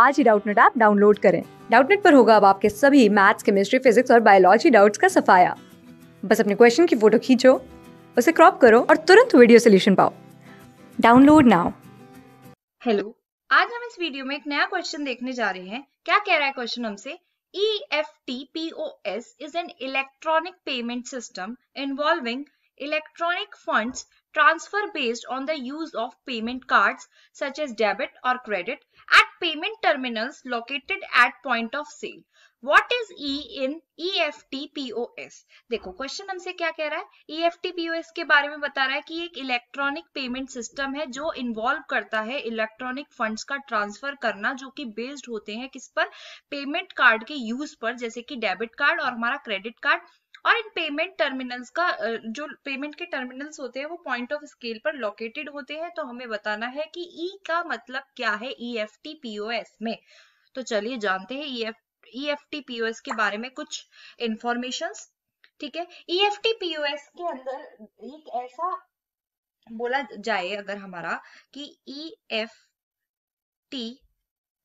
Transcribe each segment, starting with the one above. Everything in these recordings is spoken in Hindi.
आज ही डाउटनेट ऐप डाउनलोड करें डाउटनेट पर होगा अब आपके सभी मैथ्स केमिस्ट्री फिजिक्स और बायोलॉजी डाउट्स का सफाया बस अपने क्वेश्चन की फोटो खींचो उसे क्रॉप करो और तुरंत वीडियो सोल्यूशन पाओ डाउनलोड नाउ हेलो आज हम इस वीडियो में एक नया क्वेश्चन देखने जा रहे हैं क्या कह रहा है क्वेश्चन हमसे E F T P O S is an electronic payment system involving electronic funds transfer based on the use of payment cards such as debit or credit at payment terminals located at point of sale. What is E in EFT POS? देखो क्वेश्चन हमसे क्या कह रहा है E F T EFT S के बारे में बता रहा है की एक इलेक्ट्रॉनिक पेमेंट सिस्टम है जो इन्वॉल्व करता है इलेक्ट्रॉनिक फंड का ट्रांसफर करना जो की बेस्ड होते हैं किस पर पेमेंट कार्ड के यूज पर जैसे की डेबिट कार्ड और हमारा क्रेडिट कार्ड और इन पेमेंट टर्मिनल्स का जो पेमेंट के टर्मिनल्स होते हैं वो पॉइंट ऑफ स्केल पर लोकेटेड होते हैं तो हमें बताना है कि ई e का मतलब क्या है ई एफ टी पीओएस में तो चलिए जानते हैं E F E F T POS के बारे में कुछ इंफॉर्मेशन ठीक है ई एफ टी पीओएस के अंदर एक ऐसा बोला जाए अगर हमारा कि ई एफ टी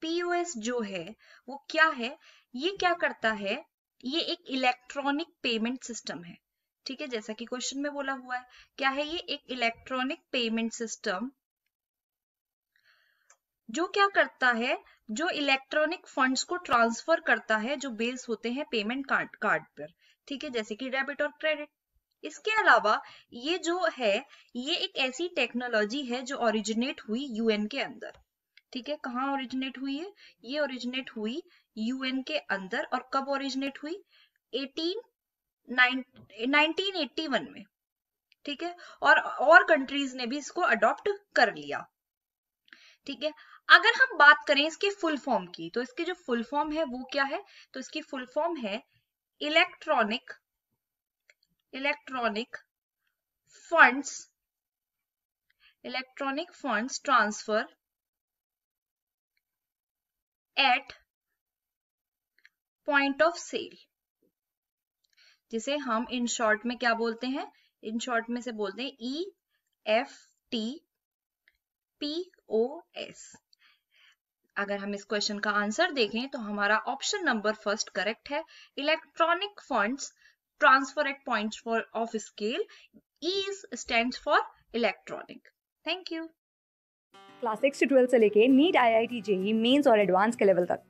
पीओएस जो है वो क्या है ये क्या करता है ये एक इलेक्ट्रॉनिक पेमेंट सिस्टम है ठीक है जैसा कि क्वेश्चन में बोला हुआ है क्या है ये एक इलेक्ट्रॉनिक पेमेंट सिस्टम जो क्या करता है जो इलेक्ट्रॉनिक फंड्स को ट्रांसफर करता है जो बेस होते हैं पेमेंट कार्ड कार्ड पर ठीक है जैसे कि डेबिट और क्रेडिट इसके अलावा ये जो है ये एक ऐसी टेक्नोलॉजी है जो ओरिजिनेट हुई यूएन के अंदर ठीक है कहाँ ओरिजिनेट हुई है ये ओरिजिनेट हुई यूएन के अंदर और कब ओरिजिनेट हुई 18 1981 में ठीक है और और कंट्रीज ने भी इसको अडॉप्ट कर लिया ठीक है अगर हम बात करें इसके फुल फॉर्म की तो इसके जो फुल फॉर्म है वो क्या है तो इसकी फुल फॉर्म है electronic electronic funds electronic funds transfer at point of sale जिसे हम इन शॉर्ट में क्या बोलते हैं इन शॉर्ट में से बोलते हैं E F T P O S अगर हम इस क्वेश्चन का आंसर देखें तो हमारा ऑप्शन नंबर फर्स्ट करेक्ट है electronic funds transfer at point for of scale is stand for electronic thank you class six twelfth से लेके NEET I I T JEE mains और एडवांस के लेवल तक